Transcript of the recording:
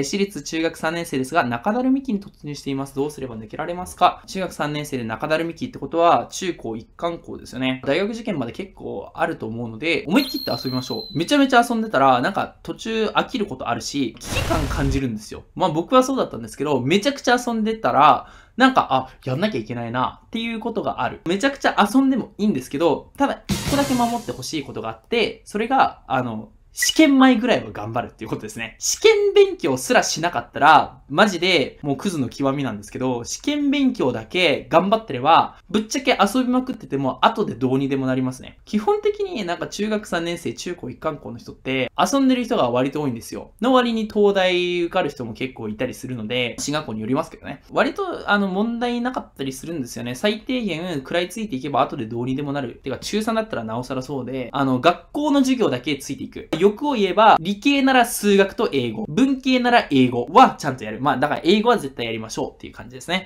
私立中学3年生ですが、中だるみ期に突入しています。どうすれば抜けられますか中学3年生で中だるみ期ってことは、中高一貫校ですよね。大学受験まで結構あると思うので、思い切って遊びましょう。めちゃめちゃ遊んでたら、なんか途中飽きることあるし、危機感感じるんですよ。まあ僕はそうだったんですけど、めちゃくちゃ遊んでたら、なんか、あ、やんなきゃいけないな、っていうことがある。めちゃくちゃ遊んでもいいんですけど、ただ一個だけ守ってほしいことがあって、それが、あの、試験前ぐらいは頑張るっていうことですね。試験験勉強すらしなかったら、マジでもうクズの極みなんですけど、試験勉強だけ頑張ってれば、ぶっちゃけ遊びまくってても後でどうにでもなりますね。基本的になんか中学3年生、中高一貫校の人って遊んでる人が割と多いんですよ。の割に東大受かる人も結構いたりするので、進学校によりますけどね。割とあの問題なかったりするんですよね。最低限食らいついていけば後でどうにでもなる。てか中3だったらなおさらそうで、あの学校の授業だけついていく。欲を言えば理系なら数学と英語。文系なら英語はちゃんとやる。まあ、だから英語は絶対やりましょうっていう感じですね。